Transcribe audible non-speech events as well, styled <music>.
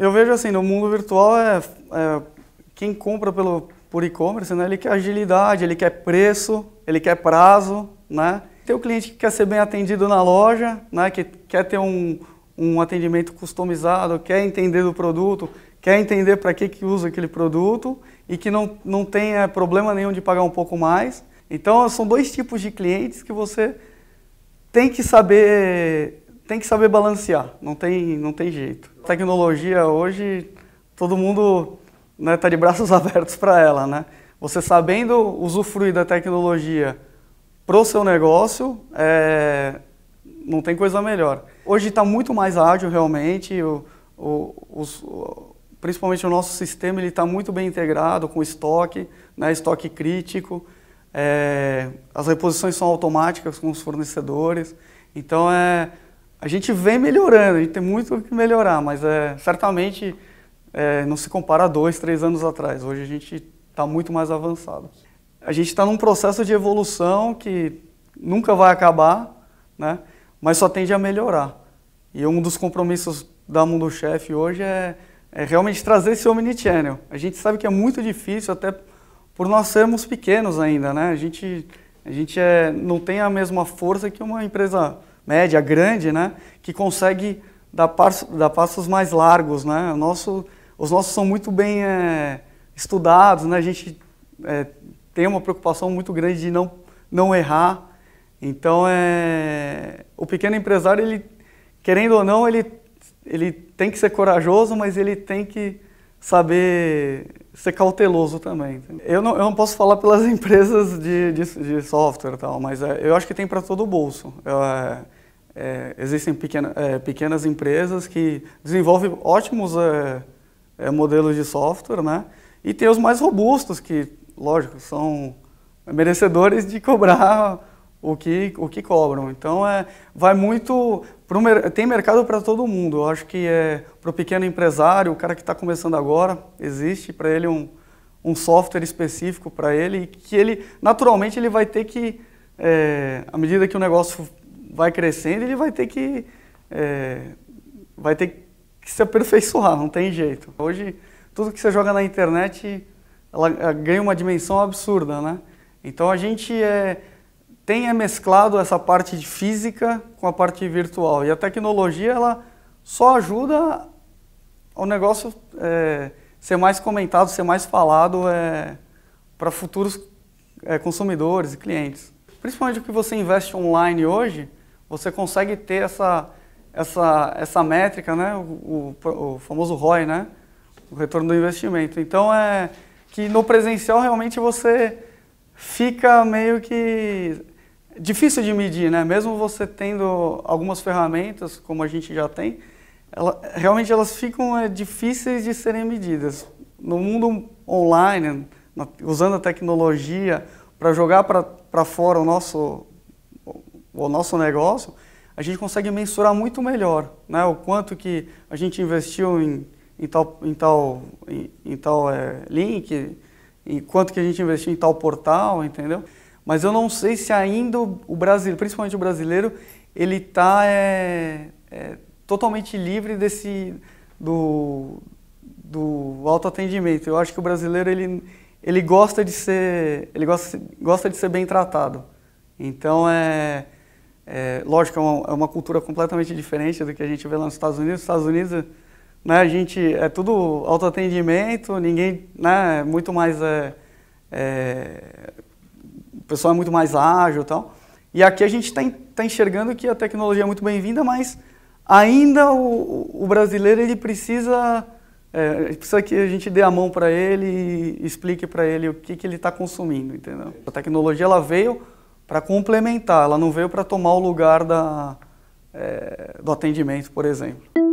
Eu vejo assim, no mundo virtual é, é quem compra pelo por e-commerce, né? Ele quer agilidade, ele quer preço, ele quer prazo, né? Tem o cliente que quer ser bem atendido na loja, né? Que quer ter um, um atendimento customizado, quer entender do produto, quer entender para que, que usa aquele produto e que não, não tenha problema nenhum de pagar um pouco mais. Então são dois tipos de clientes que você tem que saber tem que saber balancear, não tem, não tem jeito tecnologia hoje, todo mundo está né, tá de braços <laughs> abertos para ela. Né? Você sabendo usufruir da tecnologia para o seu negócio, é, não tem coisa melhor. Hoje está muito mais ágil realmente, o, o, os, principalmente o nosso sistema está muito bem integrado com estoque, né, estoque crítico, é, as reposições são automáticas com os fornecedores, então é a gente vem melhorando, a gente tem muito o que melhorar, mas é, certamente é, não se compara a dois, três anos atrás. Hoje a gente está muito mais avançado. A gente está num processo de evolução que nunca vai acabar, né? mas só tende a melhorar. E um dos compromissos da Mundo Chef hoje é, é realmente trazer esse omnichannel. A gente sabe que é muito difícil, até por nós sermos pequenos ainda, né? A gente, a gente é, não tem a mesma força que uma empresa média, grande, né, que consegue dar, passo, dar passos mais largos. Né? Nosso, os nossos são muito bem é, estudados, né? a gente é, tem uma preocupação muito grande de não, não errar. Então, é, o pequeno empresário, ele, querendo ou não, ele, ele tem que ser corajoso, mas ele tem que saber ser cauteloso também. Eu não, eu não posso falar pelas <laughs> empresas de, de, de software e tal, mas é, eu acho que tem para todo o bolso. Eu, é, é, existem pequena, é, pequenas empresas que desenvolvem ótimos é, é, modelos de software, né? E tem os mais robustos que, lógico, são merecedores de cobrar o que, o que cobram. Então, é, vai muito... Pro, tem mercado para todo mundo. Eu acho que é, para o pequeno empresário, o cara que está começando agora, existe para ele um, um software específico para ele que ele, naturalmente, ele vai ter que, é, à medida que o negócio vai crescendo, ele vai ter que é, vai ter que se aperfeiçoar, não tem jeito. Hoje tudo que você joga na internet ela ganha uma dimensão absurda, né? Então a gente é, tem é mesclado essa parte de física com a parte virtual e a tecnologia ela só ajuda o negócio é, ser mais comentado, ser mais falado é, para futuros é, consumidores e clientes. Principalmente o que você investe online hoje, você consegue ter essa, essa, essa métrica, né? o, o, o famoso ROI, né? o retorno do investimento. Então, é que no presencial realmente você fica meio que difícil de medir, né? Mesmo você tendo algumas ferramentas, como a gente já tem, ela, realmente elas ficam é, difíceis de serem medidas. No mundo online, na, usando a tecnologia para jogar para fora o nosso o nosso negócio, a gente consegue mensurar muito melhor né, o quanto que a gente investiu em, em tal, em tal, em, em tal é, link, e quanto que a gente investiu em tal portal, entendeu? Mas eu não sei se ainda o Brasil principalmente o brasileiro, ele está é, é, totalmente livre desse do, do autoatendimento. Eu acho que o brasileiro ele, ele gosta de ser ele gosta, gosta de ser bem tratado. Então é é, lógico, é uma, é uma, cultura completamente diferente do que a gente vê lá nos Estados Unidos. Nos Estados Unidos, né, a gente é tudo autoatendimento, ninguém, né, é muito mais, é, é, o pessoal é muito mais ágil e tal. E aqui a gente está tá enxergando que a tecnologia é muito bem-vinda, mas ainda o, o, brasileiro ele precisa, é, precisa que a gente dê a mão para ele e explique para ele o que, que ele está consumindo, entendeu? A tecnologia ela veio para complementar, ela não veio para tomar o lugar da, é, do atendimento, por exemplo.